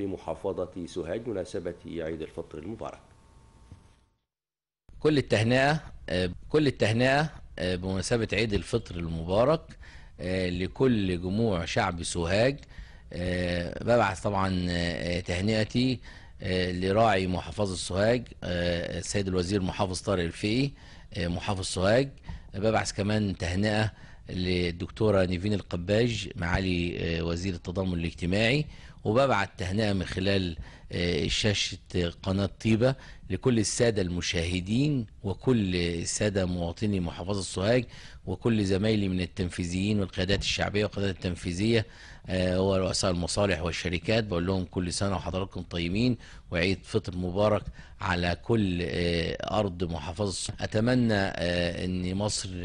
بمحافظة سوهاج مناسبة عيد الفطر المبارك كل التهنئة كل التهنئة بمناسبة عيد الفطر المبارك آه، لكل جموع شعب سوهاج آه، ببعث طبعا آه، تهنئتي لراعي محافظة سوهاج السيد الوزير محافظ طارق الفقي محافظ سوهاج ببعث كمان تهنئة للدكتورة نيفين القباج معالي آه، وزير التضامن الاجتماعي وببعت تهنئة من خلال آه، شاشة قناة طيبة لكل السادة المشاهدين وكل السادة مواطني محافظة سوهاج وكل زمايلي من التنفيذيين والقيادات الشعبية والقيادات التنفيذية آه، ورؤساء المصالح والشركات بقول لهم كل سنة وحضراتكم طيبين وعيد فطر مبارك على كل أرض محافظة سوهاج أتمنى أن مصر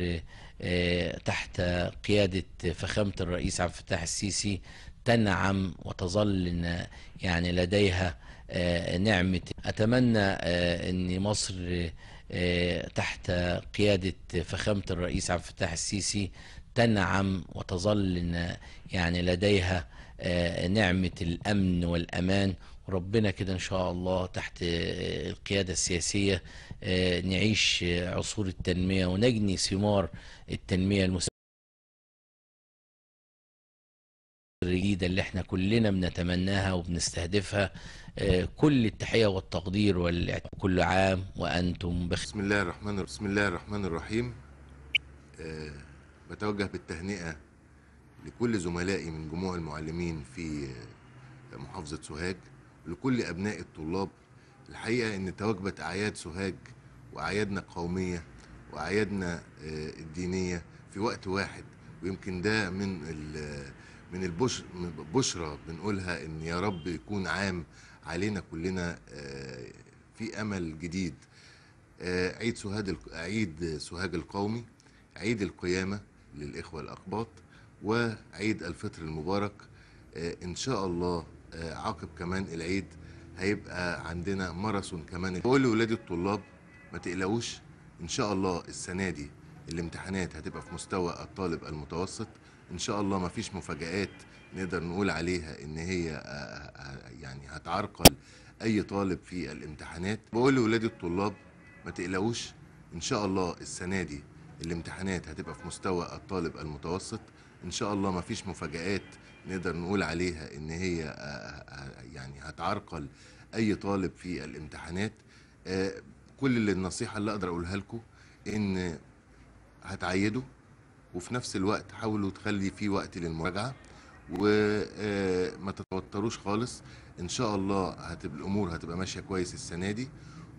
آه، تحت قيادة فخامة الرئيس عبد الفتاح السيسي تنعم وتظل يعني لديها آه، نعمة أتمنى آه، أن مصر تحت قيادة فخامة الرئيس عبد الفتاح السيسي تنعم وتظل يعني لديها آه، نعمة الأمن والأمان وربنا كده إن شاء الله تحت آه، القيادة السياسية آه، نعيش عصور التنمية ونجني ثمار التنمية الجديدة اللي احنا كلنا بنتمناها وبنستهدفها كل التحية والتقدير والاعتماد كل عام وأنتم بخير بسم الله الرحمن بسم الله الرحمن الرحيم بتوجه بالتهنئة لكل زملائي من جموع المعلمين في محافظة سوهاج ولكل أبناء الطلاب الحقيقة إن تواجبت أعياد سوهاج وأعيادنا القومية وأعيادنا آه، الدينية في وقت واحد ويمكن ده من من البشرة بنقولها إن يا رب يكون عام علينا كلنا آه، في أمل جديد آه، عيد سوهاج عيد سوهاج القومي عيد القيامة للإخوة الأقباط وعيد الفطر المبارك آه، إن شاء الله آه، عقب كمان العيد هيبقى عندنا ماراثون كمان بقول لولاد الطلاب ما تقلقوش إن شاء الله السنة دي الامتحانات هتبقى في مستوى الطالب المتوسط ان شاء الله ما فيش مفاجآت نقدر نقول عليها ان هي آه، يعني هتعرقل اي طالب في الامتحانات بقول لولاد الطلاب ما تقلقوش ان شاء الله السنه دي الامتحانات هتبقى في مستوى الطالب المتوسط ان شاء الله ما فيش مفاجآت نقدر نقول عليها ان هي آه، آه، آه، يعني هتعرقل اي طالب في الامتحانات كل النصيحه اللي اقدر اقولها لكم ان هتعيدوا وفي نفس الوقت حاولوا تخلي في وقت للمراجعه وما تتوتروش خالص ان شاء الله هتبقى الامور هتبقى ماشيه كويس السنه دي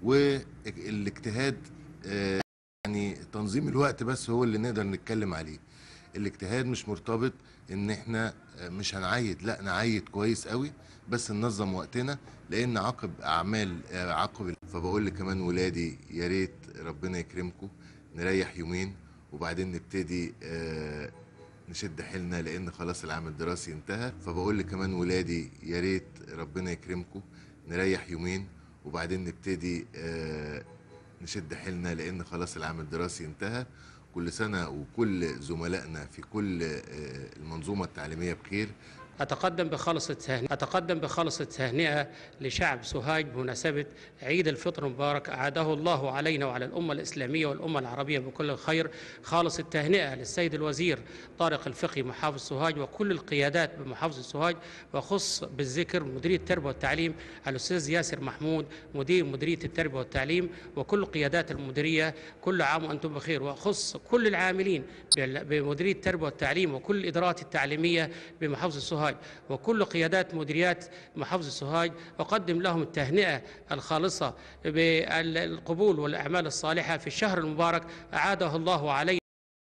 والاجتهاد يعني تنظيم الوقت بس هو اللي نقدر نتكلم عليه الاجتهاد مش مرتبط ان احنا آه، مش هنعيد لا نعيد كويس قوي بس ننظم وقتنا لان عقب اعمال آه، عقب فبقول لكمان ولادي يا ريت ربنا يكرمكم نريح يومين وبعدين نبتدي آه، نشد حيلنا لان خلاص العام الدراسي انتهى فبقول لكمان ولادي يا ريت ربنا يكرمكم نريح يومين وبعدين نبتدي نشد حيلنا لان خلاص العام الدراسي انتهى كل سنه وكل زملائنا في كل آه، المنظومه التعليميه بخير أتقدم بخالصة التهنئة أتقدم بخالصة التهنئة لشعب سوهاج بمناسبة عيد الفطر المبارك أعاده الله علينا وعلى الأمة الإسلامية والأمة العربية بكل الخير خالص التهنئة للسيد الوزير طارق الفقي محافظ سوهاج وكل القيادات بمحافظة سوهاج وخص بالذكر مديرية التربية والتعليم الأستاذ ياسر محمود مدير مديرية التربية والتعليم وكل قيادات المديرية كل عام وأنتم بخير وأخص كل العاملين بمديرية التربية والتعليم وكل الإدارات التعليمية بمحافظة سوهاج سوهاج وكل قيادات مديريات محافظة سوهاج أقدم لهم التهنئة الخالصة بالقبول والأعمال الصالحة في الشهر المبارك أعاده الله علينا